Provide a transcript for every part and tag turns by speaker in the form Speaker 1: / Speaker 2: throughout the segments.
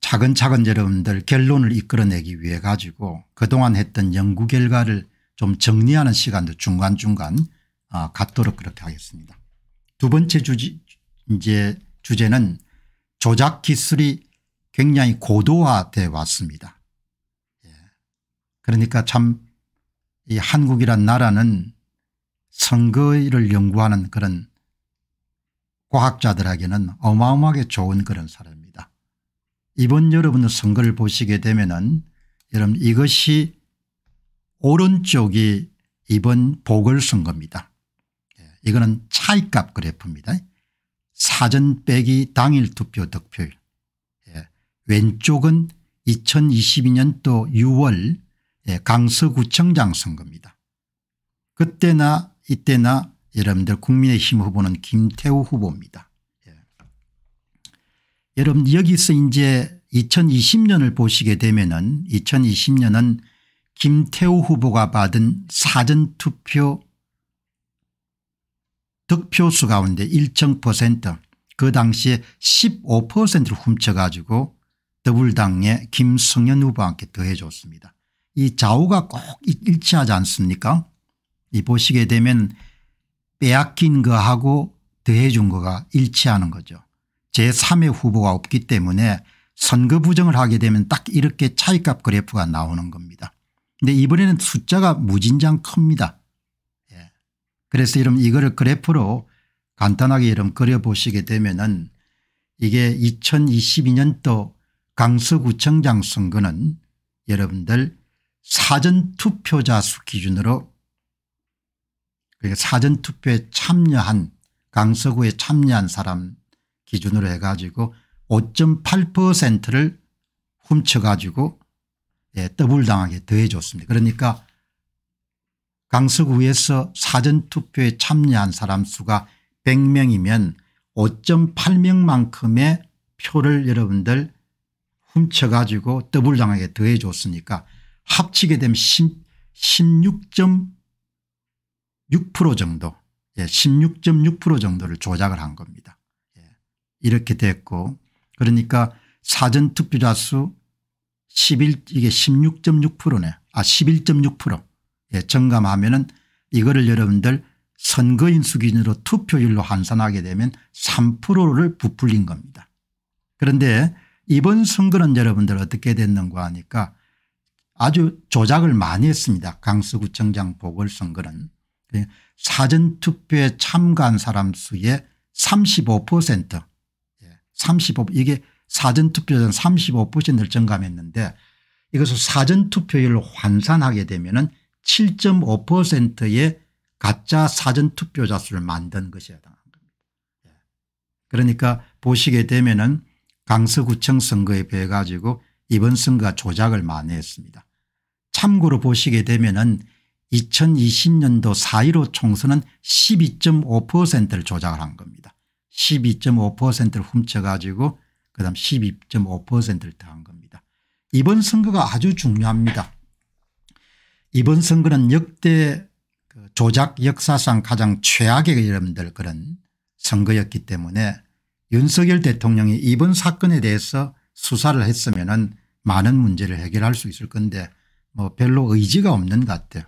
Speaker 1: 차근차근 여러분들 결론을 이끌어내기 위해 가지고 그동안 했던 연구 결과를 좀 정리하는 시간도 중간중간 아, 갖도록 그렇게 하겠습니다. 두 번째 주지 이제 주제는 조작 기술이 굉장히 고도화돼 왔습니다. 예. 그러니까 참 이 한국이란 나라는 선거를 연구하는 그런 과학자들에게는 어마어마하게 좋은 그런 사람입니다. 이번 여러분 선거를 보시게 되면은 여러분 이것이 오른쪽이 이번 보궐선거입니다. 예, 이거는 차이값 그래프입니다. 사전 빼기 당일 투표 득표율. 예, 왼쪽은 2022년도 6월 예, 강서구청장 선거입니다. 그때나 이때나 여러분들 국민의힘 후보는 김태우 후보입니다. 여러분 여기서 이제 2020년을 보시게 되면은 2020년은 김태우 후보가 받은 사전투표 득표수 가운데 일정 퍼센트 그 당시에 15%를 훔쳐가지고 더블당의 김성현 후보한테 더해줬습니다. 이 좌우가 꼭 일치하지 않습니까 이 보시게 되면 빼앗긴 거하고 더해준 거가 일치하는 거죠. 제3의 후보가 없기 때문에 선거 부정을 하게 되면 딱 이렇게 차이값 그래프가 나오는 겁니다. 근데 이번에는 숫자가 무진장 큽니다. 예. 그래서 이런 이거를 그래프로 간단하게 이런 그려보시게 되면은 이게 2022년도 강서구청장 선거는 여러분들 사전투표자 수 기준으로 그러니까 사전투표에 참여한 강서구에 참여한 사람 기준으로 해가지고 5.8%를 훔쳐가지고 예, 더블당하게 더해줬습니다. 그러니까 강서구에서 사전투표에 참여한 사람 수가 100명이면 5.8명만큼의 표를 여러분들 훔쳐가지고 더블당하게 더해줬으니까 합치게 되면 16.6% 정도 예, 16.6% 정도를 조작을 한 겁니다. 이렇게 됐고 그러니까 사전투표자 수11 이게 16.6%네 아11.6% 예, 정감하면 은 이거를 여러분들 선거인수 기준으로 투표율로 환산하게 되면 3%를 부풀린 겁니다. 그런데 이번 선거는 여러분들 어떻게 됐는가 하니까 아주 조작을 많이 했습니다. 강서구청장 보궐선거는 예, 사전투표에 참가한 사람 수의 35% 35 이게 사전투표전 35%를 증감했는데 이것을 사전투표율로 환산하게 되면 은 7.5%의 가짜 사전투표자 수를 만든 것이해당하 겁니다. 그러니까 보시게 되면 은 강서구청 선거에 비해 가지고 이번 선거가 조작을 많이 했습니다. 참고로 보시게 되면 은 2020년도 4.15 총선은 12.5%를 조작을 한 겁니다. 12.5%를 훔쳐가지고 그다음 12.5%를 더한 겁니다. 이번 선거가 아주 중요합니다. 이번 선거는 역대 그 조작 역사상 가장 최악의 여러분들 그런 선거였기 때문에 윤석열 대통령이 이번 사건에 대해서 수사를 했으면 많은 문제를 해결할 수 있을 건데 뭐 별로 의지가 없는 것 같아요.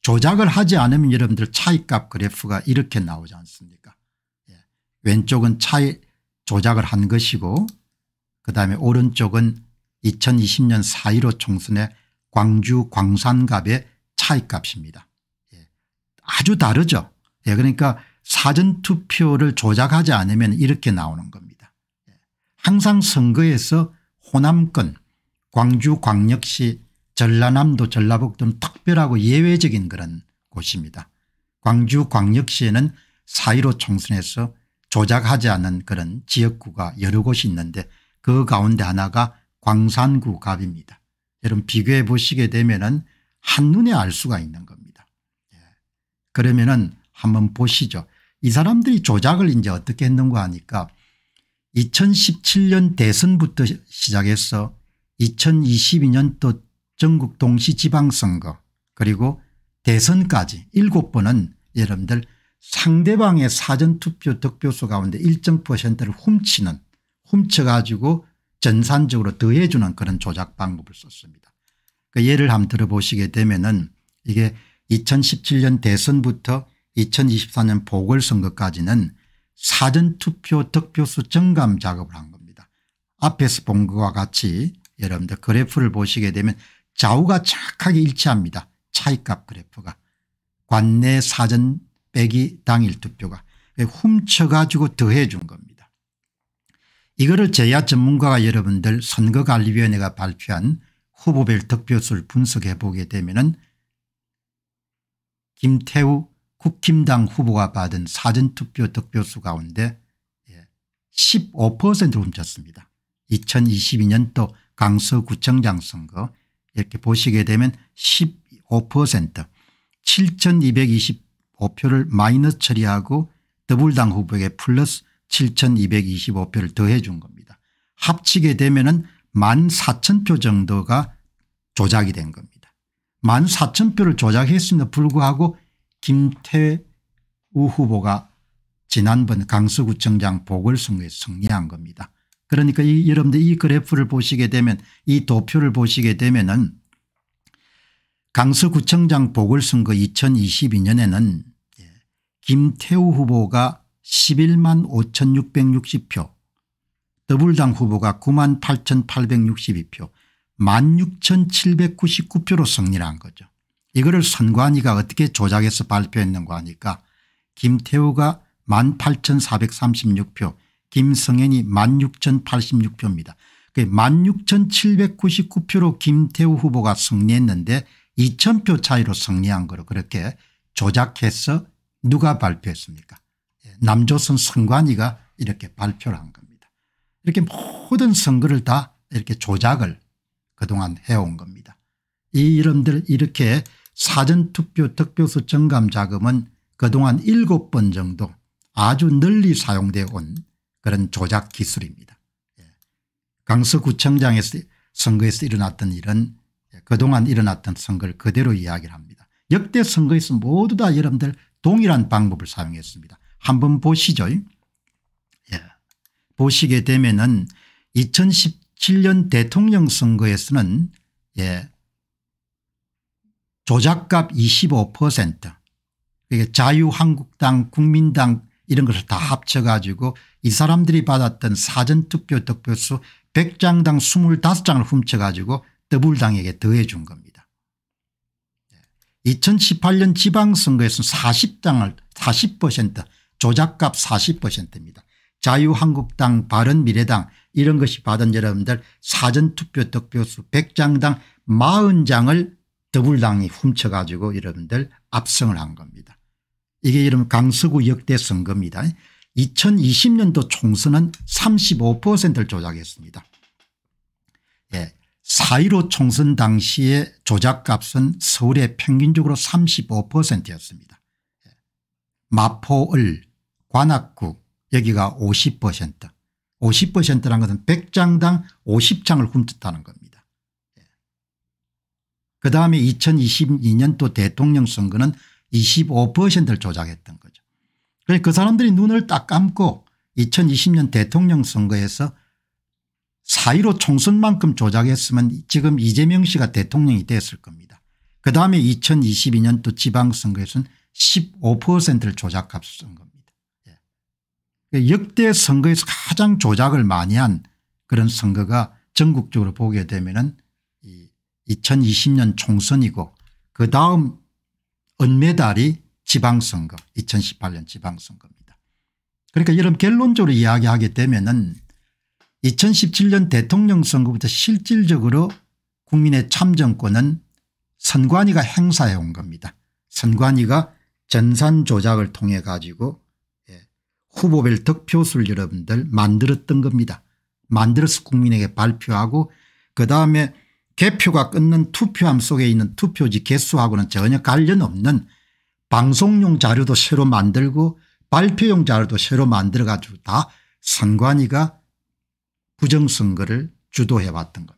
Speaker 1: 조작을 하지 않으면 여러분들 차이값 그래프가 이렇게 나오지 않습니까 왼쪽은 차에 조작을 한 것이고 그다음에 오른쪽은 2020년 4.15 총선의 광주 광산갑의 차이값입니다. 예. 아주 다르죠. 예. 그러니까 사전투표를 조작하지 않으면 이렇게 나오는 겁니다. 예. 항상 선거에서 호남권 광주 광역시 전라남도 전라북도 특별하고 예외적인 그런 곳입니다. 광주 광역시에는 4.15 총선에서 조작하지 않은 그런 지역구가 여러 곳이 있는데 그 가운데 하나가 광산구 갑입니다. 여러분 비교해 보시게 되면 은 한눈에 알 수가 있는 겁니다. 예. 그러면 은 한번 보시죠. 이 사람들이 조작을 이제 어떻게 했는가 하니까 2017년 대선부터 시작해서 2022년도 전국 동시지방선거 그리고 대선까지 7번은 여러분들 상대방의 사전투표 득표수 가운데 일정 퍼센트를 훔치는 훔쳐가지고 전산적으로 더해주는 그런 조작 방법을 썼습니다. 그 예를 한번 들어보시게 되면은 이게 2017년 대선부터 2024년 보궐선거까지는 사전투표 득표수 증감 작업을 한 겁니다. 앞에서 본 것과 같이 여러분들 그래프를 보시게 되면 좌우가 정하게 일치합니다. 차이값 그래프가. 관내 사전 빼기 당일 투표가 훔쳐가지고 더해 준 겁니다. 이거를 제야 전문가가 여러분들 선거관리위원회가 발표한 후보별 득표수를 분석해 보게 되면 은 김태우 국힘당 후보가 받은 사전투표 득표수 가운데 15%를 예, 훔쳤습니다. 2022년도 강서구청장 선거 이렇게 보시게 되면 15% 7220 5표를 마이너스 처리하고 더불당 후보에게 플러스 7225표를 더해 준 겁니다. 합치게 되면 은 14,000표 정도가 조작이 된 겁니다. 14,000표를 조작했음에도 불구하고 김태우 후보가 지난번 강서구청장 보궐선거에 승리한 겁니다. 그러니까 이 여러분들 이 그래프를 보시게 되면 이 도표를 보시게 되면 은 강서구청장 보궐선거 2022년에는 김태우 후보가 11만 5660표 더불당 후보가 9만 8862표 16,799표로 승리를 한 거죠. 이거를 선관위가 어떻게 조작해서 발표했는가 하니까 김태우가 18,436표 김성현이 16,086표입니다. 16,799표로 김태우 후보가 승리했는데 2,000표 차이로 승리한 거로 그렇게 조작해서 누가 발표했습니까 예, 남조선 선관위가 이렇게 발표를 한 겁니다. 이렇게 모든 선거를 다 이렇게 조작을 그동안 해온 겁니다. 이 이름들 이렇게 사전투표 득표수 증감 자금은 그동안 7번 정도 아주 널리 사용되어 온 그런 조작 기술입니다. 예, 강서구청장에서 선거에서 일어났던 일은 그동안 일어났던 선거를 그대로 이야기를 합니다. 역대 선거에서 모두 다 여러분들 동일한 방법을 사용했습니다. 한번 보시죠. 예. 보시게 되면은 2017년 대통령 선거에서는 예. 조작값 25% 자유한국당 국민당 이런 것을 다 합쳐가지고 이 사람들이 받았던 사전투표 득표수 100장당 25장을 훔쳐가지고 더불당에게 더해 준 겁니다. 2018년 지방선거에서 40당을 40% 조작값 40%입니다. 자유한국당 바른미래당 이런 것이 받은 여러분들 사전투표 득표수 100장당 40장을 더불당이 훔쳐가지고 여러분들 압승을 한 겁니다. 이게 여러분 강서구 역대 선거입니다. 2020년도 총선은 35%를 조작했습니다. 예, 4.15 총선 당시의 조작값은 서울의 평균적으로 35%였습니다. 마포을 관악구 여기가 50% 50%란 것은 100장당 50장을 훔쳤다는 겁니다. 그 다음에 2022년도 대통령 선거는 25%를 조작했던 거죠. 그그 사람들이 눈을 딱 감고 2020년 대통령 선거에서 4.15 총선만큼 조작했으면 지금 이재명 씨가 대통령이 됐을 겁니다. 그다음에 2022년 또 지방선거에서는 15%를 조작값쓴 겁니다. 예. 역대 선거에서 가장 조작을 많이 한 그런 선거가 전국적으로 보게 되면 은 2020년 총선이고 그다음 은메달이 지방선거 2018년 지방선거입니다. 그러니까 이런 결론적으로 이야기하게 되면 은 2017년 대통령 선거부터 실질적으로 국민의 참정권은 선관위가 행사해 온 겁니다. 선관위가 전산 조작을 통해 가지고 예, 후보별 득표수를 여러분들 만들었던 겁니다. 만들어서 국민에게 발표하고 그다음에 개표가 끊는 투표함 속에 있는 투표지 개수하고는 전혀 관련 없는 방송용 자료도 새로 만들고 발표용 자료도 새로 만들어 가지고 다 선관위가 부정선거를 주도해 왔던 겁니다.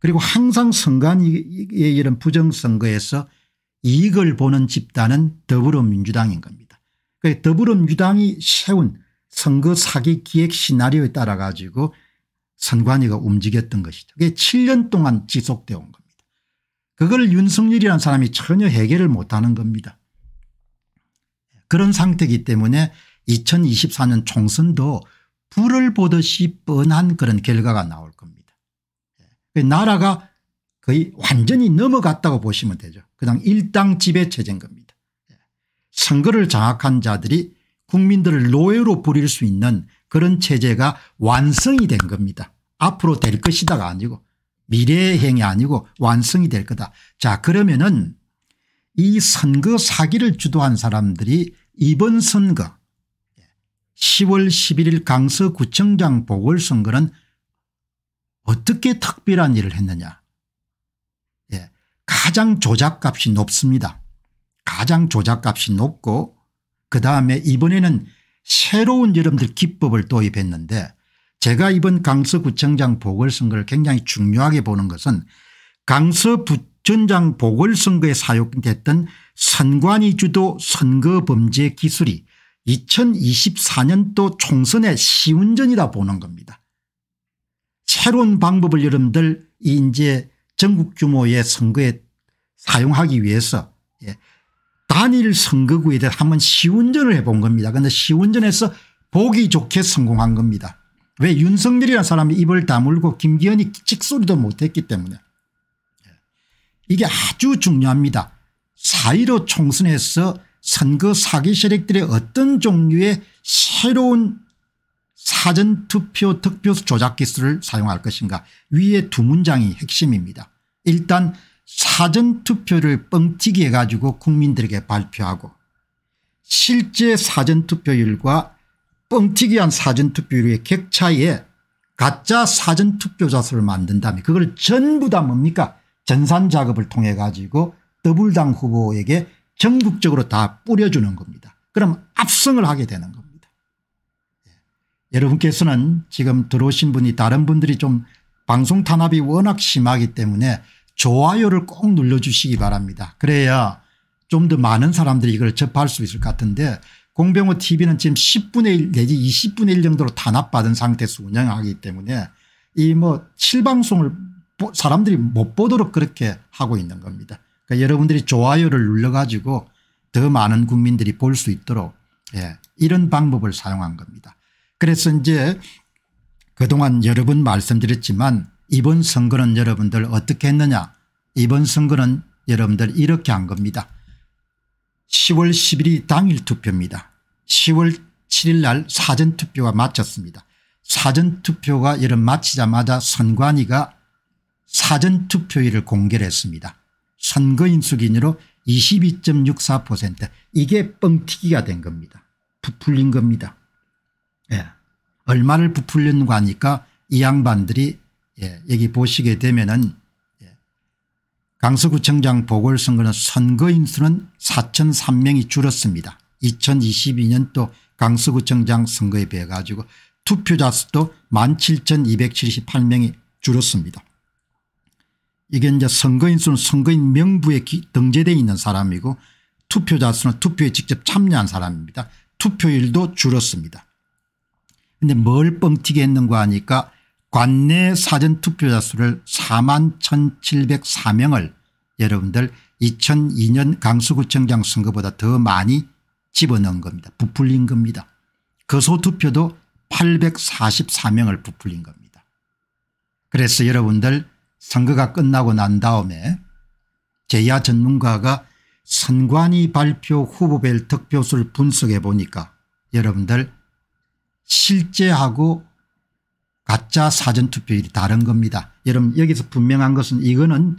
Speaker 1: 그리고 항상 선관위의 이런 부정선거에서 이익을 보는 집단은 더불어민주당인 겁니다. 그러니까 더불어민주당이 세운 선거 사기 기획 시나리오에 따라 가지고 선관위가 움직였던 것이죠. 그게 7년 동안 지속되어 온 겁니다. 그걸 윤석열이라는 사람이 전혀 해결을 못하는 겁니다. 그런 상태이기 때문에 2024년 총선도 불을 보듯이 뻔한 그런 결과가 나올 겁니다. 예. 나라가 거의 완전히 넘어갔다고 보시면 되죠. 그냥 일당 지배체제인 겁니다. 예. 선거를 장악한 자들이 국민들을 노예로 부릴 수 있는 그런 체제가 완성이 된 겁니다. 앞으로 될 것이다가 아니고 미래의 행이 아니고 완성이 될 거다. 자 그러면은 이 선거 사기를 주도한 사람들이 이번 선거 10월 11일 강서구청장 보궐선거는 어떻게 특별한 일을 했느냐 예, 가장 조작값이 높습니다. 가장 조작값이 높고 그다음에 이번에는 새로운 여러분들 기법을 도입했는데 제가 이번 강서구청장 보궐선거를 굉장히 중요하게 보는 것은 강서부천장 보궐선거에 사용됐던 선관위 주도 선거범죄 기술이 2024년도 총선의 시운전이다 보는 겁니다. 새로운 방법을 여러분들 이제 전국 규모의 선거에 사용하기 위해서 예, 단일 선거구에 대해 한번 시운전을 해본 겁니다. 그런데 시운전에서 보기 좋게 성공한 겁니다. 왜 윤석열이라는 사람이 입을 다물고 김기현이 찍소리도 못했기 때문에 예. 이게 아주 중요합니다. 4.15 총선에서 선거 그 사기 세력들의 어떤 종류의 새로운 사전투표 득표수 조작 기술을 사용할 것인가 위에 두 문장이 핵심입니다. 일단 사전투표를 뻥튀기 해가지고 국민들에게 발표하고 실제 사전투표율과 뻥튀기한 사전투표율의 객차에 가짜 사전투표자 수를 만든 다면 그걸 전부 다 뭡니까 전산작업을 통해 가지고 더블당 후보에게 전국적으로 다 뿌려주는 겁니다. 그럼 압승을 하게 되는 겁니다. 예. 여러분께서는 지금 들어오신 분이 다른 분들이 좀 방송 탄압이 워낙 심하기 때문에 좋아요를 꼭 눌러주시기 바랍니다. 그래야 좀 더 많은 사람들이 이걸 접할 수 있을 것 같은데 공병호 tv는 지금 10분의 1 내지 20분의 1 정도로 탄압받은 상태에서 운영하기 때문에 이 뭐 실방송을 사람들이 못 보도록 그렇게 하고 있는 겁니다. 그러니까 여러분들이 좋아요를 눌러가지고 더 많은 국민들이 볼 수 있도록 예, 이런 방법을 사용한 겁니다. 그래서 이제 그동안 여러 번 말씀드렸지만 이번 선거는 여러분들 어떻게 했느냐 이번 선거는 여러분들 이렇게 한 겁니다. 10월 10일이 당일 투표입니다. 10월 7일 날 사전투표가 마쳤습니다. 사전투표가 여름 마치자마자 선관위가 사전투표일을 공개를 했습니다. 선거인수기준으로 22.64% 이게 뻥튀기가 된 겁니다. 부풀린 겁니다. 예. 얼마를 부풀렸는가 하니까 이 양반들이 예. 여기 보시게 되면은 예. 강서구청장 보궐선거는 선거인수는 4,003명이 줄었습니다. 2022년도 강서구청장 선거에 비해 가지고 투표자 수도 17,278명이 줄었습니다. 이게 이제 선거인 수는 선거인 명부에 등재되어 있는 사람이고 투표자 수는 투표에 직접 참여한 사람입니다. 투표율도 줄었습니다. 근데 뭘 뻥튀기 했는가 하니까 관내 사전 투표자 수를 4만 1704명을 여러분들 2002년 강서구청장 선거보다 더 많이 집어넣은 겁니다. 부풀린 겁니다. 거소투표도 844명을 부풀린 겁니다. 그래서 여러분들 선거가 끝나고 난 다음에 제야 전문가가 선관위 발표 후보별 득표수를 분석해 보니까 여러분들 실제하고 가짜 사전투표율이 다른 겁니다. 여러분 여기서 분명한 것은 이거는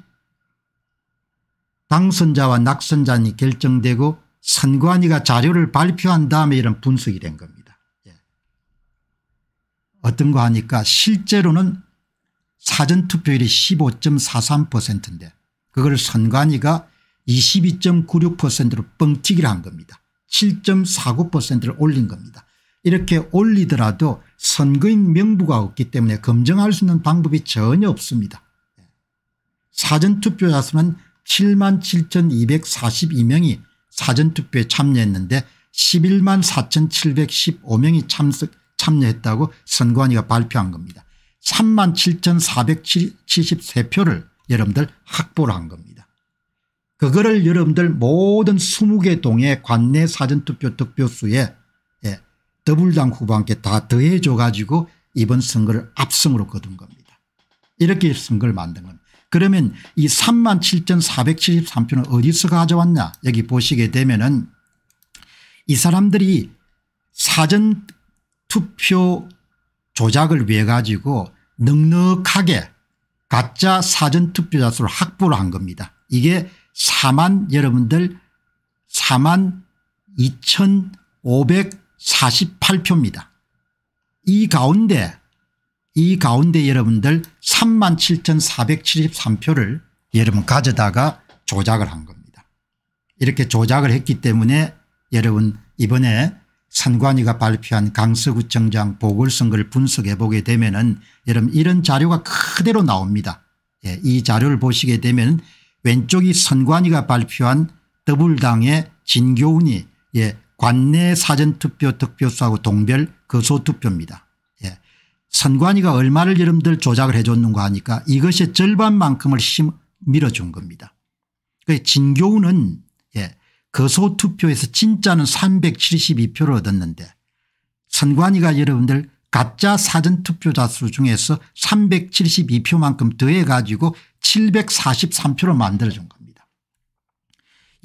Speaker 1: 당선자와 낙선자니 결정되고 선관위가 자료를 발표한 다음에 이런 분석이 된 겁니다. 예. 어떤 거 하니까 실제로는 사전투표율이 15.43%인데 그걸 선관위가 22.96%로 뻥튀기를 한 겁니다. 7.49%를 올린 겁니다. 이렇게 올리더라도 선거인 명부가 없기 때문에 검증할 수 있는 방법이 전혀 없습니다. 사전투표자 수는 7만 7,242명이 사전투표에 참여했는데 11만 4,715명이 참석 참여했다고 선관위가 발표한 겁니다. 3 7,473표를 여러분들 확보를 한 겁니다. 그거를 여러분들 모든 20개 동의 관내 사전투표 득표수에 예, 더블당 후보한테 다 더해줘 가지고 이번 선거를 압승으로 거둔 겁니다. 이렇게 선거를 만든 겁니다. 그러면 이3 7,473표는 어디서 가져왔냐 여기 보시게 되면 은이 사람들이 사전투표 조작을 위해 가지고 넉넉하게 가짜 사전투표자 수를 확보를 한 겁니다. 이게 4만 여러분들 4만 2,548표입니다. 이 가운데 이 가운데 여러분들 3만 7,473표를 여러분 가져다가 조작을 한 겁니다. 이렇게 조작을 했기 때문에 여러분 이번에 산관위가 발표한 강서구청장 보궐선거를 분석해 보게 되면 은 여러분 이런 자료가 그대로 나옵니다. 예, 이 자료를 보시게 되면 왼쪽이 선관위가 발표한 더블당의 진교훈이 예, 관내 사전투표 득표수하고 동별 거소투표입니다. 그 예, 선관위가 얼마를 여러분들 조작을 해줬는가 하니까 이것의 절반만큼을 심, 밀어준 겁니다. 그 진교훈은 거소투표에서 그 진짜는 372표를 얻었는데 선관위가 여러분들 가짜 사전투표자 수 중에서 372표만큼 더해 가지고 743표로 만들어준 겁니다.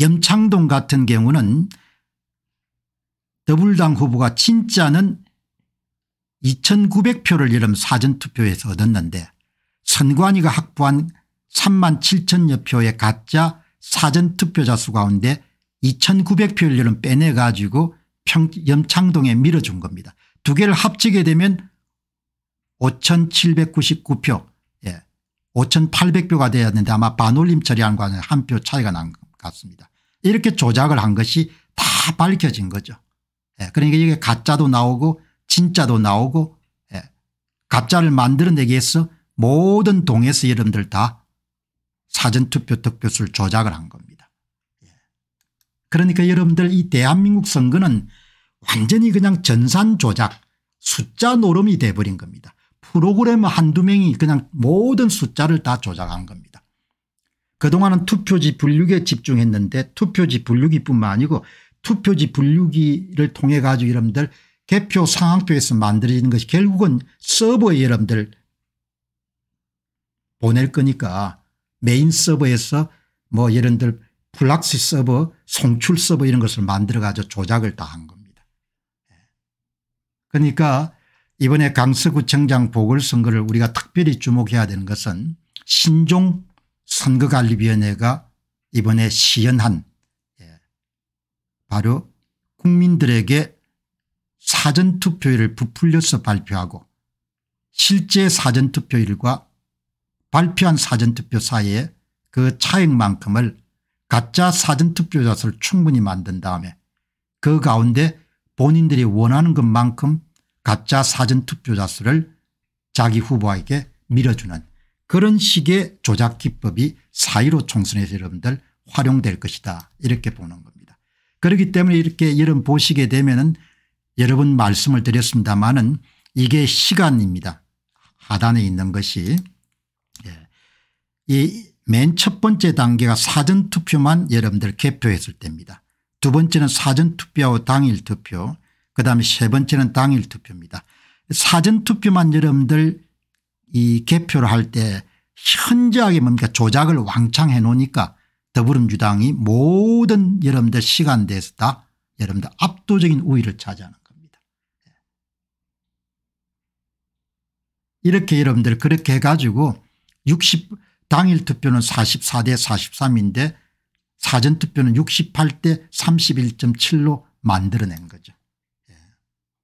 Speaker 1: 염창동 같은 경우는 더불당 후보가 진짜는 2900표를 여름 사전투표에서 얻었는데 선관위가 확보한 3만 7천여 표의 가짜 사전투표자 수 가운데 2900표율료는 빼내가지고 평, 염창동에 밀어준 겁니다. 두 개를 합치게 되면 5799표 예. 5800표가 되었는데 아마 반올림 처리한 거는 한 표 차이가 난 것 같습니다. 이렇게 조작을 한 것이 다 밝혀진 거죠. 예. 그러니까 이게 가짜도 나오고 진짜도 나오고 예. 가짜를 만들어내기 위해서 모든 동에서 여러분들 다 사전투표 득표수를 조작을 한 겁니다. 그러니까 여러분들 이 대한민국 선거는 완전히 그냥 전산 조작 숫자 노름이 돼버린 겁니다. 프로그램 한두 명이 그냥 모든 숫자를 다 조작한 겁니다. 그동안은 투표지 분류에 기 집중했는데 투표지 분류기뿐만 아니고 투표지 분류기를 통해 가지고 여러분들 개표 상황표에서 만들어지는 것이 결국은 서버에 여러분들 보낼 거니까 메인 서버에서 뭐 예를 들 플락시 서버 송출서버 이런 것을 만들어 가지고 조작을 다 한 겁니다. 예. 그러니까 이번에 강서구청장 보궐선거를 우리가 특별히 주목해야 되는 것은 신종 선거관리위원회가 이번에 시연한 예, 바로 국민들에게 사전투표율을 부풀려서 발표하고 실제 사전투표율과 발표한 사전투표 사이에 그 차액만큼을 가짜 사전투표자수를 충분히 만든 다음에 그 가운데 본인들이 원하는 것만큼 가짜 사전투표자수를 자기 후보에게 밀어주는 그런 식의 조작 기법이 사1로 총선에서 여러분들 활용될 것이다 이렇게 보는 겁니다. 그렇기 때문에 이렇게 여러분 보시게 되면 은 여러분 말씀을 드렸습니다마는 이게 시간입니다. 하단에 있는 것이 예. 이 맨첫 번째 단계가 사전투표만 여러분들 개표했을 때입니다. 두 번째는 사전투표와 당일투표 그다음에 세 번째는 당일투표입니다. 사전투표만 여러분들 이 개표를 할 때 현저하게 뭡니까 조작을 왕창 해놓으니까 더불어민주당이 모든 여러분들 시간대에서 다 여러분들 압도적인 우위를 차지하는 겁니다. 예. 이렇게 여러분들 그렇게 해가지고 60 당일 투표는 44대 43인데 사전투표는 68대 31.7로 만들어낸 거죠. 예.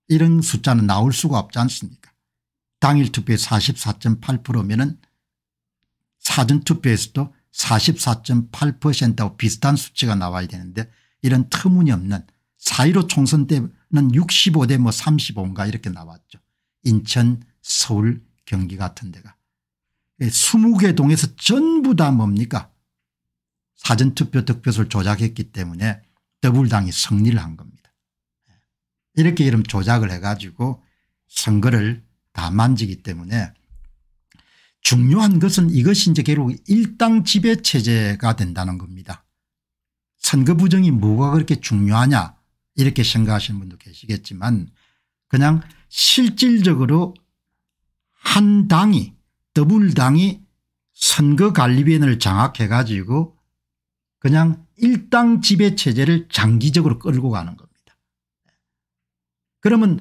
Speaker 1: 이런 숫자는 나올 수가 없지 않습니까 당일 투표의 44.8%면은 사전투표에서도 44.8%하고 비슷한 수치가 나와야 되는데 이런 터무니없는 4.15 총선 때는 65대 뭐 35인가 이렇게 나왔죠. 인천 서울 경기 같은 데가. 2 예, 0개 동에서 전부 다 뭡니까 사전투표 득표수를 조작했기 때문에 더불당이 승리를 한 겁니다. 이렇게 이름 조작을 해가지고 선거를 다 만지기 때문에 중요한 것은 이것이 이제 결국 일당 지배체제가 된다는 겁니다. 선거 부정이 뭐가 그렇게 중요하냐 이렇게 생각하시는 분도 계시겠지만 그냥 실질적으로 한 당이 더불당이 선거관리위원회를 장악해 가지고 그냥 일당 지배체제를 장기적으로 끌고 가는 겁니다. 그러면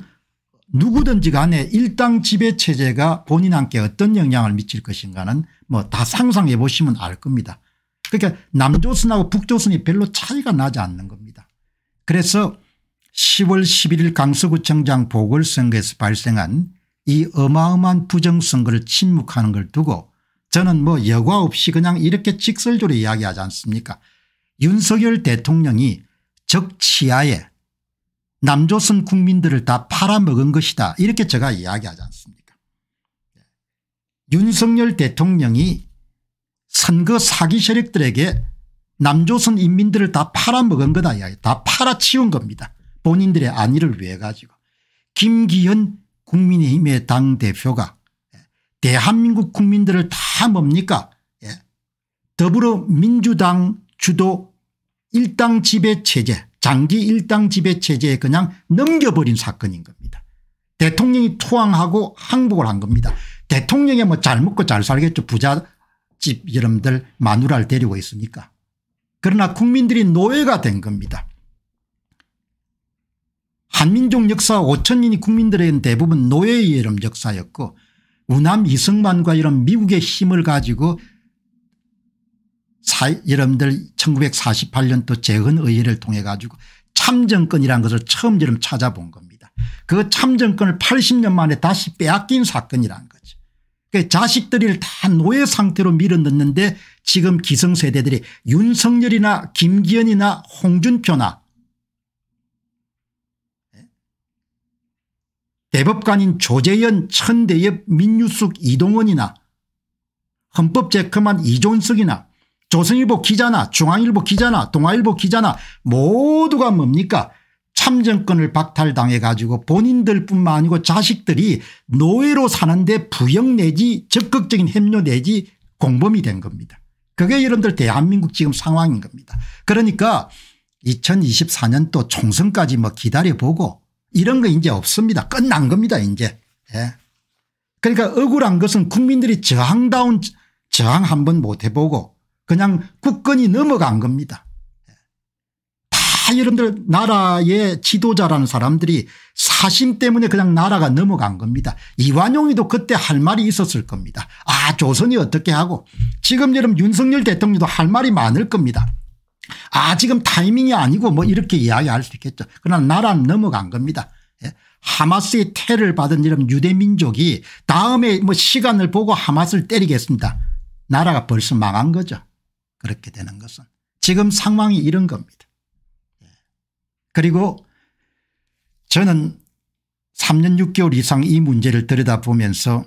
Speaker 1: 누구든지 간에 일당 지배체제가 본인한테 어떤 영향을 미칠 것인가는 뭐 다 상상해 보시면 알 겁니다. 그러니까 남조선하고 북조선이 별로 차이가 나지 않는 겁니다. 그래서 10월 11일 강서구청장 보궐선거에서 발생한 이 어마어마한 부정선거를 침묵하는 걸 두고 저는 뭐 여과 없이 그냥 이렇게 직설적으로 이야기하지 않습니까 윤석열 대통령이 적치하에 남조선 국민들을 다 팔아먹은 것이다 이렇게 제가 이야기하지 않습니까 예. 윤석열 대통령이 선거 사기 세력들에게 남조선 인민들을 다 팔아먹은 거다 이야기 다 팔아치운 겁니다 본인들의 안위를 위해 가지고 김기현 국민의힘의 당대표가 예, 대한민국 국민들을 다 뭡니까 예. 더불어민주당 주도 일당 지배체제 장기 일당 지배체제에 그냥 넘겨버린 사건인 겁니다. 대통령이 투항하고 항복을 한 겁니다. 대통령이 뭐 잘 먹고 잘 살겠죠. 부잣집 여러분들 마누라를 데리고 있으니까. 그러나 국민들이 노예가 된 겁니다. 한민족 역사 5천년이 국민들에겐 대부분 노예의 이름 역사였고 우남 이승만과 이런 미국의 힘을 가지고 사, 여러분들 1948년도 재헌의회를 통해 가지고 참정권이라는 것을 처음 여름 찾아본 겁니다. 그 참정권을 80년 만에 다시 빼앗긴 사건이라는 거죠. 그 자식들을 다 노예 상태로 밀어넣는데 지금 기성세대들이 윤석열이나 김기현이나 홍준표나 대법관인 조재현 천대엽 민유숙 이동원이나 헌법재크만이종석이나 조선일보 기자나 중앙일보 기자나 동아일보 기자나 모두가 뭡니까 참정권을 박탈당해 가지고 본인들뿐만 아니고 자식들이 노예로 사는데 부역 내지 적극적인 협력 내지 공범이 된 겁니다. 그게 여러분들 대한민국 지금 상황인 겁니다. 그러니까 2024년도 총선까지 뭐 기다려보고 이런 거 이제 없습니다. 끝난 겁니다 이제. 예. 그러니까 억울한 것은 국민들이 저항다운 저항 한번 못 해보고 그냥 국건이 넘어간 겁니다. 예. 다 여러분들 나라의 지도자라는 사람들이 사심 때문에 그냥 나라가 넘어간 겁니다. 이완용이도 그때 할 말이 있었을 겁니다. 아 조선이 어떻게 하고 지금 여러분 윤석열 대통령도 할 말이 많을 겁니다. 아 지금 타이밍이 아니고 뭐 이렇게 이야기할 수 있겠죠. 그러나 나란 넘어간 겁니다. 예. 하마스의 테를 받은 이런 유대민족이 다음에 뭐 시간을 보고 하마스를 때리겠습니다. 나라가 벌써 망한 거죠. 그렇게 되는 것은. 지금 상황이 이런 겁니다. 예. 그리고 저는 3년 6개월 이상 이 문제를 들여다보면서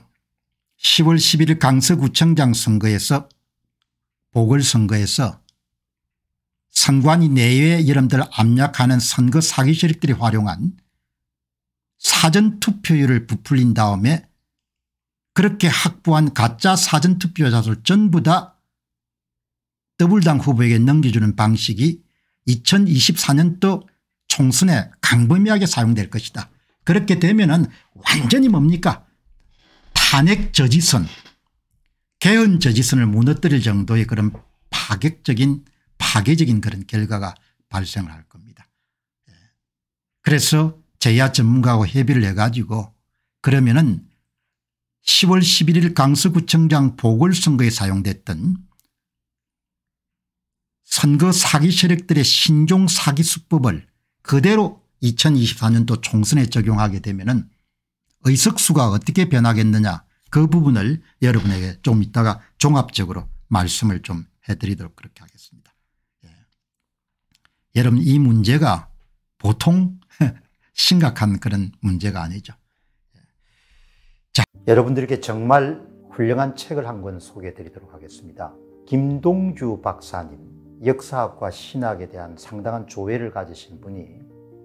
Speaker 1: 10월 11일 강서구청장 선거에서 보궐선거에서 선관위 내외 여러분들 압력하는 선거 사기 세력들이 활용한 사전투표율을 부풀린 다음에 그렇게 확보한 가짜 사전투표자들 전부 다 더블당 후보에게 넘겨주는 방식이 2024년도 총선에 강범위하게 사용될 것이다. 그렇게 되면 은 완전히 뭡니까 탄핵 저지선 개헌 저지선을 무너뜨릴 정도의 그런 파격적인 파괴적인 그런 결과가 발생을 할 겁니다. 예. 그래서 제야 전문가하고 협의를 해가지고 그러면은 10월 11일 강서구청장 보궐선거에 사용됐던 선거 사기 세력들의 신종 사기 수법을 그대로 2024년도 총선에 적용하게 되면은 의석수가 어떻게 변하겠느냐 그 부분을 여러분에게 좀 이따가 종합적으로 말씀을 좀 해드리도록 그렇게 하겠습니다. 여러분 이 문제가 보통 심각한 그런 문제가 아니죠. 자. 여러분들에게 정말 훌륭한 책을 한 권 소개해 드리도록 하겠습니다. 김동주 박사님 역사학과 신학에 대한 상당한 조회를 가지신 분이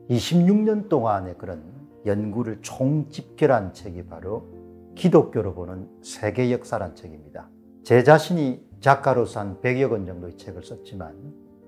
Speaker 1: 26년 동안의 그런 연구를 총집결한 책이 바로 기독교로 보는 세계 역사란 책입니다. 제 자신이 작가로서 한 100여 권 정도의 책을 썼지만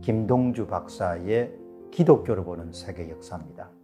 Speaker 1: 김동주 박사의 기독교를 보는 세계 역사입니다.